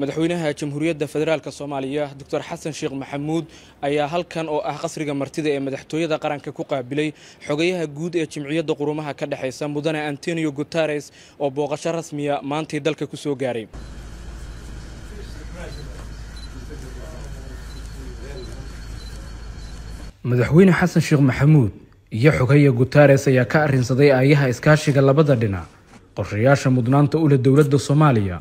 madaxweynaha jamhuuriyadda federaalka soomaaliya doctor xasan sheekh maxamuud ayaa halkan oo ah qasriga martida ee madaxtooyada qaranka ku qaabilay xogayaha guud ee jimciyadda qurumaha ka dhexaysa mudane antonio guteres oo booqasho rasmiya maantay dalka ku soo gaaray madaxweyne xasan sheekh maxamuud iyo xogaya guteres ayaa ka arrinsaday aayaha iskaashiga labada dhinac qorshayaasha mudnaanta u leh dowladda soomaaliya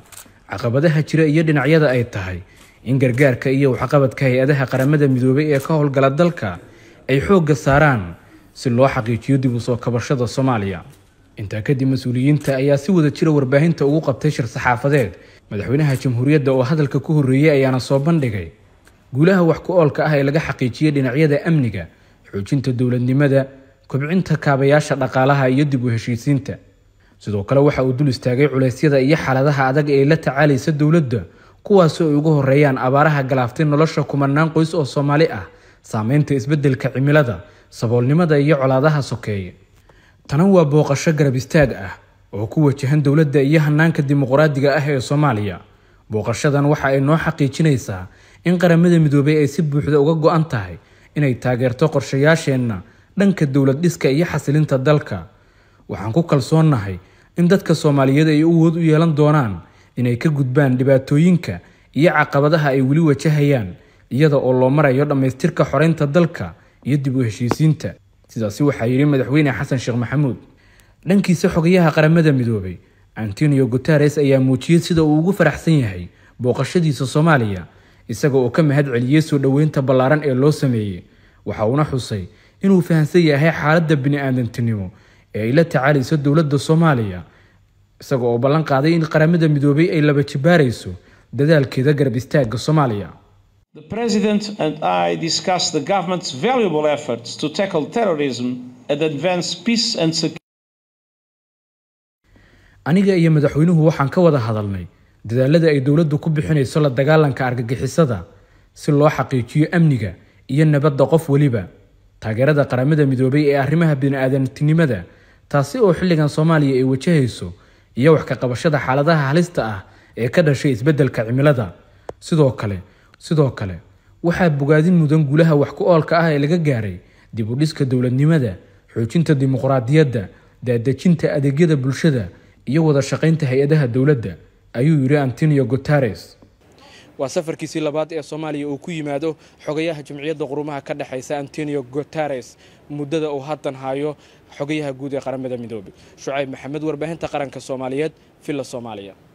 caqabadaha jira iyo dhinacyada ay tahay in gargaarka iyo waxqabadka hay-adaha qaramada midoobay ee ka howlgala dalka ay xoogga saaraan si loo xaqiijiyo dib u soo kabashada soomaaliya intaa kadib mas-uuliyiinta ayaa si wada jira warbaahinta ugu qabtay shir saxaafadeed madaxweynaha jamhuuriyadda oo hadalka ku horreeyey ayaana soo bandhigay guulaha wax ku oolka ah ee laga xaqiijiyey dhinacyada amniga xoojinta dowladnimada kobcinta kaabayaasha dhaqaalaha iyo dib u heshiisiinta sidoo kale waxa uu dul istaagay culaysyada iyo xaaladaha adag ee la tacaalaysa dowladda kuwaasoo ay ugu horeeyaan abaaraha galaaftay nolosha kumanaan qoys oo soomaali ah saameynta isbeddelka cimilada saboolnimada iyo colaadaha sokeeye tanan waa booqasho garab istaag ah oo ku wajahan dowladda iyo hannaanka dimuqraadiga ah ee soomaaliya booqashadan waxa ay noo xaqiijinaysaa in qaramada midoobay ay si buuxda uga go-an tahay inay taageerto qorshayaasheenna dhanka dowlad dhiska iyo xasilinta dalka waxaan ku kalsoonnahay in dadka soomaaliyeed ay awood u yeelan doonaan inay ka gudbaan dhibaatooyinka iyo caqabadaha ay weli wajahayaan iyada oo loo marayo dhammaystirka xoreynta dalka iyo dib u heshiisiinta sidaasi waxaa yidhi madaxweyne xasan sheekh maxamuud dhankiisa xogayaha qaramada midoobay antonio guteres ayaa muujiyey sida uu ugu faraxsan yahay booqashadiisa soomaaliya isaga oo ka mahad celiyey soo dhoweynta ballaaran ee loo sameeyey waxa uuna xusay inuu fahansan yahay xaaladda bini-aadantinimo ee ay la tacaalayso dowladda soomaaliya isaga oo ballan qaaday in qaramada midoobay ay laba jibaarayso dadaalkeeda garab istaagga soomaaliya Aniga iyo madaxweynuhu waxaan ka wada hadalnay dadaalada ay dowladdu ku bixinayso la dagaalanka argagixisada si loo xaqiijiyo amniga iyo nabadda qof weliba taageerada qaramada midoobay ee arrimaha bini'aadantinimada taasi oo xilligan soomaaliya ay wajahayso iyo wax ka qabashada xaaladaha halista ah ee ka dhashay isbeddelka cimilada sidoo kale sidoo kale waxaa bogaadin mudan gulaha wax ku oolka ah ee laga gaaray dib u dhiska dowladnimada xoojinta dimuqraadiyadda daadejinta adeegyada bulshada iyo wada shaqaynta hay-adaha dowladda ayuu yidhi antonio guteres waa safarkiisii labaad ee soomaaliya uu ku yimaado xogayaha jimciyadda qurumaha ka dhexaysa antonio guteres muddada uu haddan haayo xogayaha guud ee qaramada midoobe shucayb maxamed warbaahinta qaranka soomaaliyeed villa soomaaliya